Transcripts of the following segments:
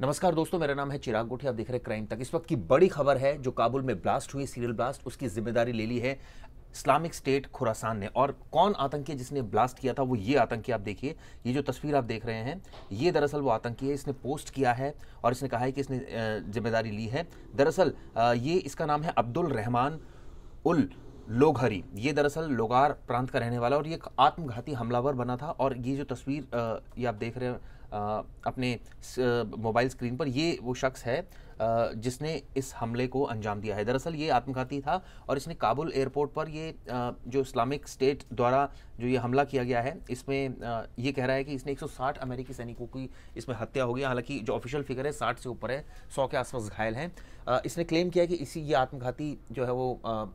नमस्कार दोस्तों मेरा नाम है चिराग गोठी आप देख रहे हैं क्राइम तक इस वक्त की बड़ी खबर है जो काबुल में ब्लास्ट हुई सीरियल ब्लास्ट उसकी जिम्मेदारी ले ली है इस्लामिक स्टेट खुरासान ने और कौन आतंकी जिसने ब्लास्ट किया था वो ये आतंकी आप देखिए ये जो तस्वीर आप देख रहे हैं ये दरअसल वो आतंकी है इसने पोस्ट किया है और इसने कहा है कि इसने जिम्मेदारी ली है दरअसल ये इसका नाम है अब्दुल रहमान उल लोघरी ये दरअसल लोगार प्रांत का रहने वाला और ये एक आत्मघाती हमलावर बना था और ये जो तस्वीर ये आप देख रहे हैं अपने मोबाइल स्क्रीन पर ये वो शख्स है जिसने इस हमले को अंजाम दिया है दरअसल ये आत्मघाती था और इसने काबुल एयरपोर्ट पर ये जो इस्लामिक स्टेट द्वारा जो ये हमला किया गया है इसमें ये कह रहा है कि इसने 160 अमेरिकी सैनिकों की इसमें हत्या हो गई हालांकि जो ऑफिशियल फिगर है 60 से ऊपर है 100 के आसपास घायल हैं इसने क्लेम किया कि इसी ये आत्मघाती जो है वो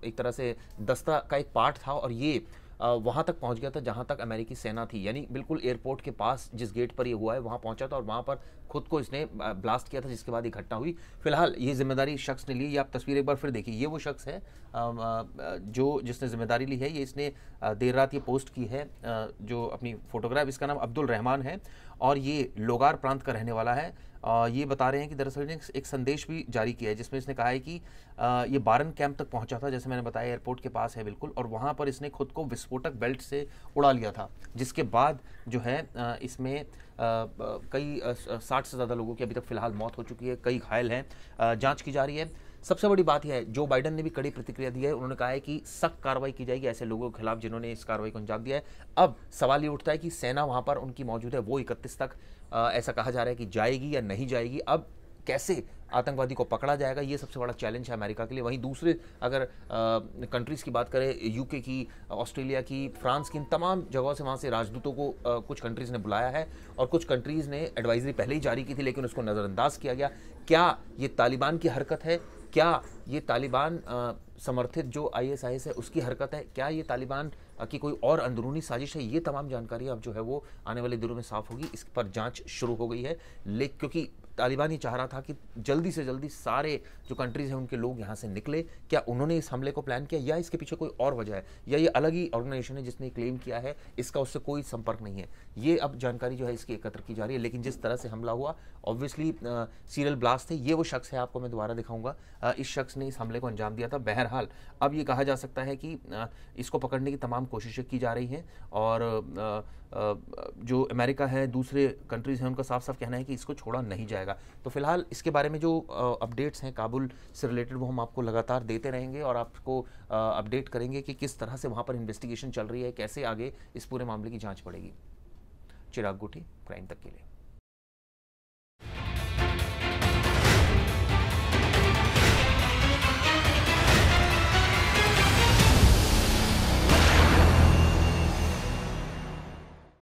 एक तरह से दस्ता का एक पार्ट था और ये वहाँ तक पहुँच गया था जहाँ तक अमेरिकी सेना थी यानी बिल्कुल एयरपोर्ट के पास जिस गेट पर ये हुआ है वहाँ पहुँचा था और वहाँ पर खुद को इसने ब्लास्ट किया था जिसके बाद ये घटना हुई फिलहाल ये जिम्मेदारी शख्स ने ली ये आप तस्वीर एक बार फिर देखिए ये वो शख्स है जो जिसने जिम्मेदारी ली है ये इसने देर रात ये पोस्ट की है जो अपनी फोटोग्राफ इसका नाम अब्दुल रहमान है और ये लोगार प्रांत का रहने वाला है ये बता रहे हैं कि दरअसल ने एक संदेश भी जारी किया है जिसमें इसने कहा है कि ये बारन कैंप तक पहुंचा था जैसे मैंने बताया एयरपोर्ट के पास है बिल्कुल और वहाँ पर इसने खुद को विस्फोटक बेल्ट से उड़ा लिया था जिसके बाद जो है इसमें कई साठ से ज़्यादा लोगों की अभी तक फ़िलहाल मौत हो चुकी है कई घायल हैं जाँच की जा रही है सबसे बड़ी बात यह है जो बाइडन ने भी कड़ी प्रतिक्रिया दी है उन्होंने कहा है कि सख्त कार्रवाई की जाएगी ऐसे लोगों के खिलाफ जिन्होंने इस कार्रवाई को अंजाम दिया है अब सवाल ये उठता है कि सेना वहाँ पर उनकी मौजूद है वो इकतीस तक ऐसा कहा जा रहा है कि जाएगी या नहीं जाएगी अब कैसे आतंकवादी को पकड़ा जाएगा ये सबसे बड़ा चैलेंज है अमेरिका के लिए वहीं दूसरे अगर कंट्रीज़ की बात करें यूके की ऑस्ट्रेलिया की फ्रांस की इन तमाम जगहों से वहाँ से राजदूतों को आ, कुछ कंट्रीज़ ने बुलाया है और कुछ कंट्रीज़ ने एडवाइजरी पहले ही जारी की थी लेकिन उसको नज़रअंदाज किया गया क्या ये तालिबान की हरकत है क्या ये तालिबान समर्थित जो आईएसआईएस है उसकी हरकत है क्या ये तालिबान की कोई और अंदरूनी साजिश है ये तमाम जानकारी अब जो है वो आने वाले दिनों में साफ होगी इस पर जांच शुरू हो गई है लेकिन क्योंकि तालिबान ये चाह रहा था कि जल्दी से जल्दी सारे जो कंट्रीज़ हैं उनके लोग यहाँ से निकले क्या उन्होंने इस हमले को प्लान किया या इसके पीछे कोई और वजह है या ये अलग ही ऑर्गेनाइजेशन है जिसने क्लेम किया है इसका उससे कोई संपर्क नहीं है ये अब जानकारी जो है इसकी एकत्र की जा रही है लेकिन जिस तरह से हमला हुआ ऑब्वियसली सीरियल ब्लास्ट थे ये वो शख्स है आपको मैं दोबारा दिखाऊंगा इस शख्स ने इस हमले को अंजाम दिया था बहरहाल अब ये कहा जा सकता है कि इसको पकड़ने की तमाम कोशिशें की जा रही हैं और जो अमेरिका है दूसरे कंट्रीज़ हैं उनका साफ साफ कहना है कि इसको छोड़ा नहीं जाएगा जाएगा तो फिलहाल इसके बारे में जो अपडेट्स हैं काबुल से रिलेटेड वो हम आपको लगातार देते रहेंगे और आपको अपडेट करेंगे कि किस तरह से वहाँ पर इन्वेस्टिगेशन चल रही है कैसे आगे इस पूरे मामले की जाँच पड़ेगी चिराग गुठी क्राइम तक के लिए